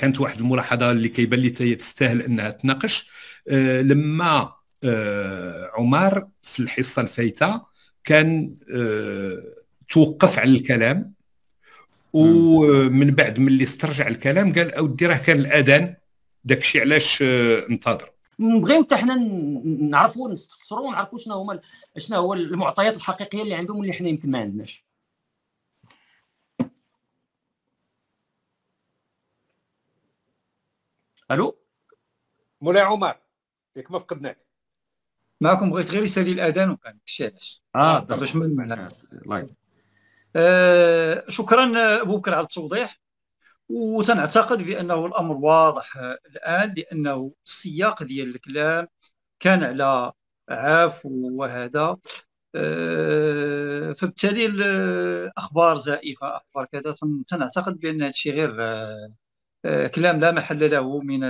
كانت واحد الملاحظه اللي كيبان لي تستاهل انها تناقش آه، لما آه، عمر في الحصه الفايته كان آه، توقف على الكلام ومن بعد ملي استرجع الكلام قال اودي راه كان الاذان داكشي علاش انتظر نبغيو حتى حنا نعرفوا نستفسروا ونعرفوا شنو هما شنو هو المعطيات الحقيقيه اللي عندهم اللي حنا يمكن ما عندناش الو مولاي عمر ياك ما فقدناك معكم بغيت غير يسالي الاذان وكان داكشي علاش اه باش آه، لايت آه، شكرا ابو بكر على التوضيح وتنعتقد بانه الامر واضح الان لانه السياق ديال الكلام كان على عاف وهذا آه، فبالتالي الاخبار زائفه اخبار كذا تنعتقد بان هذا الشيء غير آه، كلام لا محل له من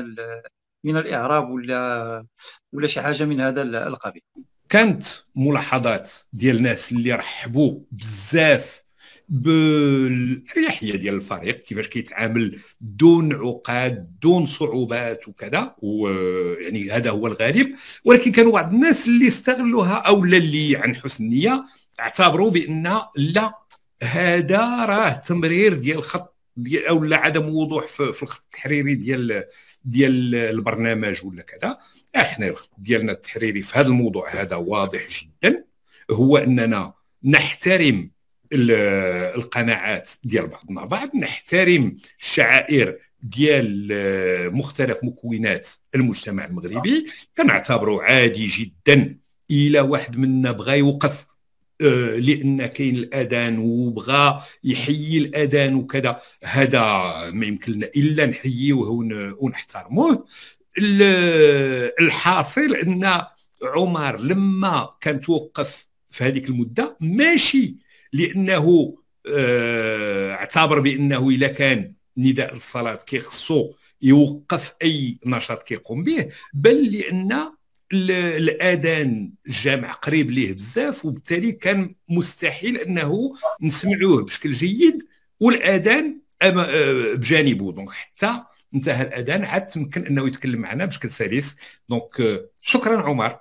من الاعراب ولا ولا شي حاجه من هذا القبيل كانت ملاحظات ديال الناس اللي رحبوا بزاف بالاريحيه ديال الفريق كيفاش كيتعامل دون عقاد دون صعوبات وكذا ويعني هذا هو الغريب ولكن كانوا بعض الناس اللي استغلوها او اللي عن حسن نيه اعتبروا بان لا هذا راه تمرير ديال خط ولا او لا عدم وضوح في, في الخط التحريري ديال ديال البرنامج ولا كذا احنا آه، الخط ديالنا التحريري في هذا الموضوع هذا واضح جدا هو اننا نحترم القناعات ديال بعضنا بعض نحترم الشعائر ديال آه، مختلف مكونات المجتمع المغربي كنعتبره عادي جدا الى واحد منا بغى يوقف آه، لان كاين الاذان وبغى يحيي الاذان وكذا هذا ما يمكن لنا الا نحييه ونحترموه الحاصل ان عمر لما كان توقف في هذيك المده ماشي لانه آه، اعتبر بانه اذا كان نداء الصلاه كيخصو يوقف اي نشاط كيقوم به بل لان الاذان الجامع قريب ليه بزاف وبالتالي كان مستحيل انه نسمعوه بشكل جيد والاذان آه، بجانبه دونك حتى انتهى الاذان عاد تمكن انه يتكلم معنا بشكل سلس دونك آه، شكرا عمر